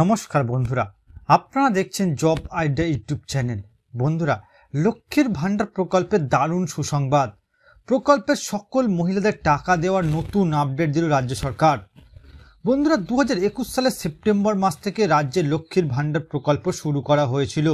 নমস্কার বন্ধুরা আপনারা দেখছেন জব আইডিয়া ইউটিউব চ্যানেল বন্ধুরা লক্ষ্মীর ভাণ্ডার প্রকল্পের দারুণ সুসংবাদ প্রকল্পের সকল মহিলাদের টাকা দেওয়ার নতুন আপডেট দিল রাজ্য সরকার বন্ধুরা দু হাজার সালের সেপ্টেম্বর মাস থেকে রাজ্যে লক্ষ্মীর ভাণ্ডার প্রকল্প শুরু করা হয়েছিল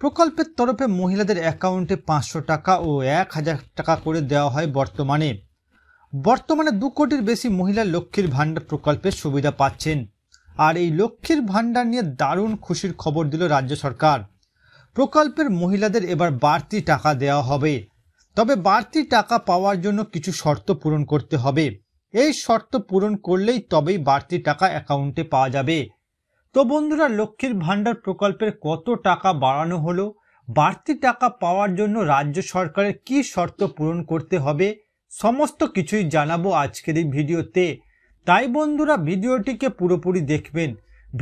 প্রকল্পের তরফে মহিলাদের অ্যাকাউন্টে পাঁচশো টাকা ও এক হাজার টাকা করে দেওয়া হয় বর্তমানে বর্তমানে দু কোটির বেশি মহিলা লক্ষ্মীর ভাণ্ডার প্রকল্পের সুবিধা পাচ্ছেন আর এই লক্ষ্মীর ভাণ্ডার নিয়ে দারুণ খুশির খবর দিল রাজ্য সরকার প্রকল্পের মহিলাদের এবার বাড়তি টাকা দেওয়া হবে তবে বাড়তি টাকা পাওয়ার জন্য কিছু শর্ত পূরণ করতে হবে এই শর্ত পূরণ করলেই তবেই বাড়তি টাকা অ্যাকাউন্টে পাওয়া যাবে তো বন্ধুরা লক্ষ্মীর ভাণ্ডার প্রকল্পের কত টাকা বাড়ানো হলো বাড়তি টাকা পাওয়ার জন্য রাজ্য সরকারের কি শর্ত পূরণ করতে হবে সমস্ত কিছুই জানাবো আজকের এই ভিডিওতে তাই বন্ধুরা ভিডিওটিকে পুরোপুরি দেখবেন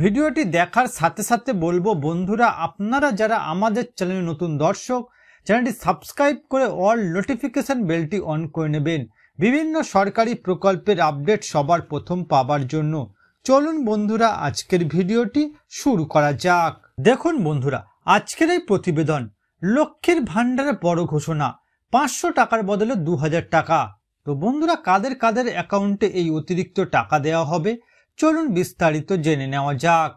ভিডিওটি দেখার সাথে সাথে বলবো বন্ধুরা আপনারা যারা আমাদের চ্যানেলে নতুন দর্শক চ্যানেলটি সাবস্ক্রাইব করে অল নোটিফিকেশান বেলটি অন করে নেবেন বিভিন্ন সরকারি প্রকল্পের আপডেট সবার প্রথম পাবার জন্য চলুন বন্ধুরা আজকের ভিডিওটি শুরু করা যাক দেখুন বন্ধুরা আজকের এই প্রতিবেদন লক্ষ্মীর ভাণ্ডারে বড় ঘোষণা পাঁচশো টাকার বদলে দু টাকা তো বন্ধুরা কাদের কাদের অ্যাকাউন্টে এই অতিরিক্ত টাকা দেওয়া হবে চলুন বিস্তারিত জেনে নেওয়া যাক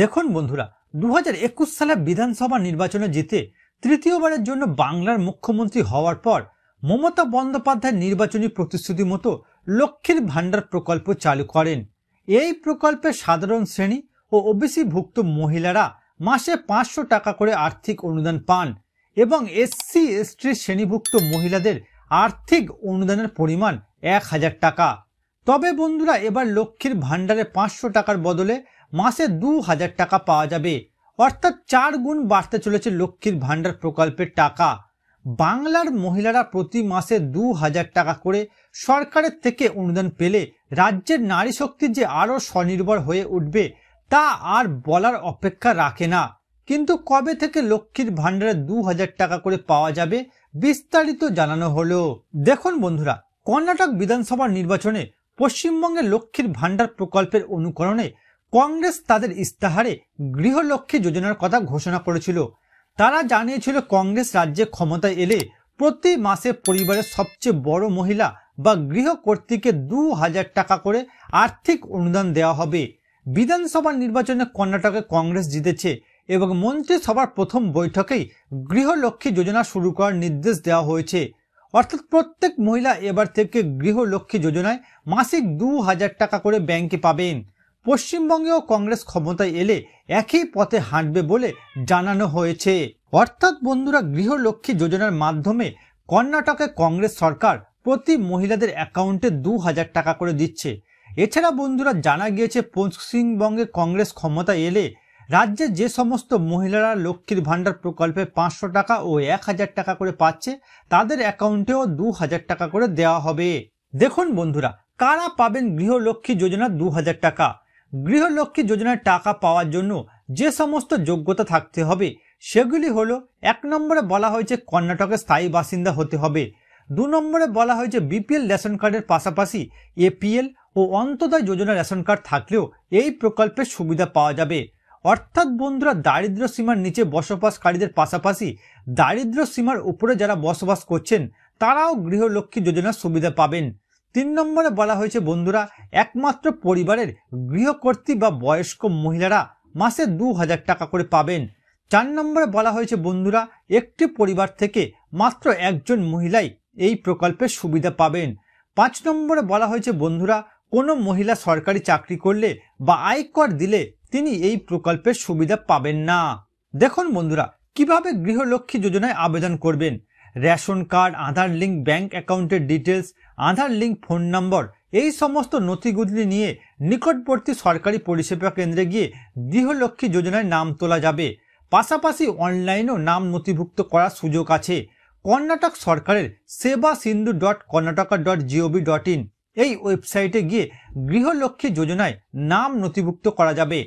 দেখুন বন্ধুরা দু হাজার সালে বিধানসভা নির্বাচনে জিতে তৃতীয়বারের জন্য বাংলার মুখ্যমন্ত্রী হওয়ার পর মমতা বন্দ্যোপাধ্যায় নির্বাচনী প্রতিশ্রুতি মতো লক্ষ্মীর ভাণ্ডার প্রকল্প চালু করেন এই প্রকল্পে সাধারণ শ্রেণী ও ওবিসিভুক্ত মহিলারা মাসে পাঁচশো টাকা করে আর্থিক অনুদান পান এবং এসসি এসটির শ্রেণীভুক্ত মহিলাদের আর্থিক অনুদানের পরিমাণ এক হাজার টাকা তবে বন্ধুরা এবার লক্ষ্মীর ভাণ্ডারে পাঁচশো টাকার বদলে মাসে দু হাজার টাকা পাওয়া যাবে অর্থাৎ চার গুণ বাড়তে চলেছে লক্ষ্মীর ভাণ্ডার প্রকল্পের টাকা বাংলার মহিলারা প্রতি মাসে দু হাজার টাকা করে সরকারের থেকে অনুদান পেলে রাজ্যের নারী শক্তি যে আরও স্বনির্ভর হয়ে উঠবে তা আর বলার অপেক্ষা রাখে না কিন্তু কবে থেকে লক্ষ্মীর ভাণ্ডারে দু হাজার টাকা করে পাওয়া যাবে বিস্তারিত জানানো হলো দেখুন বন্ধুরা কর্ণাটক বিধানসভার নির্বাচনে পশ্চিমবঙ্গে লক্ষ্মীর ভাণ্ডার প্রকল্পের অনুকরণে কংগ্রেস তাদের ইস্তাহারে গৃহলক্ষ্মী যোজনার কথা ঘোষণা করেছিল তারা জানিয়েছিল কংগ্রেস রাজ্যে ক্ষমতায় এলে প্রতি মাসে পরিবারের সবচেয়ে বড় মহিলা বা গৃহকর্ত্রীকে দু হাজার টাকা করে আর্থিক অনুদান দেওয়া হবে বিধানসভা নির্বাচনে কর্ণাটকে কংগ্রেস জিতেছে এবং মন্ত্রিসভার প্রথম বৈঠকেই গৃহলক্ষ্মী যোজনা শুরু করার নির্দেশ দেওয়া হয়েছে অর্থাৎ প্রত্যেক মহিলা এবার থেকে গৃহলক্ষ্মী যোজনায় মাসিক দু হাজার টাকা করে ব্যাংকে পাবেন পশ্চিমবঙ্গেও কংগ্রেস ক্ষমতায় এলে একই পথে হাঁটবে বলে জানানো হয়েছে অর্থাৎ বন্ধুরা গৃহলক্ষ্মী যোজনার মাধ্যমে কর্ণাটকে কংগ্রেস সরকার প্রতি মহিলাদের অ্যাকাউন্টে দু হাজার টাকা করে দিচ্ছে এছাড়া বন্ধুরা জানা গিয়েছে পশ্চিমবঙ্গে কংগ্রেস ক্ষমতায় এলে রাজ্যে যে সমস্ত মহিলারা লক্ষ্মীর ভাণ্ডার প্রকল্পে পাঁচশো টাকা ও এক হাজার টাকা করে পাচ্ছে তাদের অ্যাকাউন্টেও দু হাজার টাকা করে দেওয়া হবে দেখুন বন্ধুরা কারা পাবেন গৃহলক্ষ্মী যোজনা দু হাজার টাকা গৃহলক্ষ্মী যোজনার টাকা পাওয়ার জন্য যে সমস্ত যোগ্যতা থাকতে হবে সেগুলি হলো এক নম্বরে বলা হয়েছে কর্ণাটকের স্থায়ী বাসিন্দা হতে হবে দু নম্বরে বলা হয়েছে বিপিএল রেশন কার্ডের পাশাপাশি এপিএল ও অন্তদয় যোজনা রেশন কার্ড থাকলেও এই প্রকল্পের সুবিধা পাওয়া যাবে অর্থাৎ বন্ধুরা দারিদ্র সীমার নিচে বসবাসকারীদের পাশাপাশি দারিদ্র সীমার উপরে যারা বসবাস করছেন তারাও গৃহলক্ষ্মী যোজনার সুবিধা পাবেন তিন নম্বরে বলা হয়েছে বন্ধুরা একমাত্র পরিবারের গৃহকর্ত্রী বা বয়স্ক মহিলারা মাসে দু হাজার টাকা করে পাবেন চার নম্বরে বলা হয়েছে বন্ধুরা একটি পরিবার থেকে মাত্র একজন মহিলাই এই প্রকল্পের সুবিধা পাবেন পাঁচ নম্বরে বলা হয়েছে বন্ধুরা কোনো মহিলা সরকারি চাকরি করলে বা আয়কর দিলে তিনি এই প্রকল্পের সুবিধা পাবেন না দেখুন বন্ধুরা কিভাবে গৃহলক্ষ্মী যোজনায় আবেদন করবেন ration card Aadhaar link bank অ্যাকাউন্টের details Aadhaar link phone number এই সমস্ত নথিগুলি নিয়ে নিকটবর্তী সরকারি পরিষেবা কেন্দ্রে গিয়ে গৃহলক্ষ্মী যোজনায় নাম তোলা যাবে পাশাপাশি অনলাইনেও নাম নথিভুক্ত করার সুযোগ আছে কর্ণাটক সরকারের Seva Sindhu dot Karnataka dot gov dot in এই ওয়েবসাইটে গিয়ে গৃহলক্ষ্মী যোজনায় নাম নথিভুক্ত করা যাবে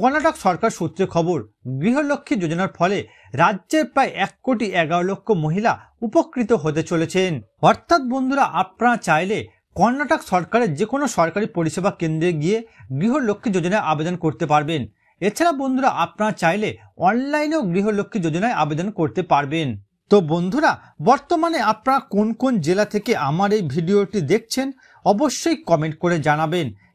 কর্ণাটক সরকার সূত্রে খবর গৃহলক্ষ্মী যোজনার ফলে রাজ্যের প্রায় এক কোটি এগারো লক্ষ মহিলা উপকৃত হতে চলেছেন অর্থাৎ বন্ধুরা আপনারা চাইলে কর্ণাটক সরকারের যে কোনো সরকারি পরিষেবা কেন্দ্রে গিয়ে গৃহলক্ষ্মী যোজনায় আবেদন করতে পারবেন এছাড়া বন্ধুরা আপনারা চাইলে অনলাইনেও গৃহলক্ষ্মী যোজনায় আবেদন করতে পারবেন তো বন্ধুরা বর্তমানে আপনারা কোন কোন জেলা থেকে আমার এই ভিডিওটি দেখছেন অবশ্যই কমেন্ট করে জানাবেন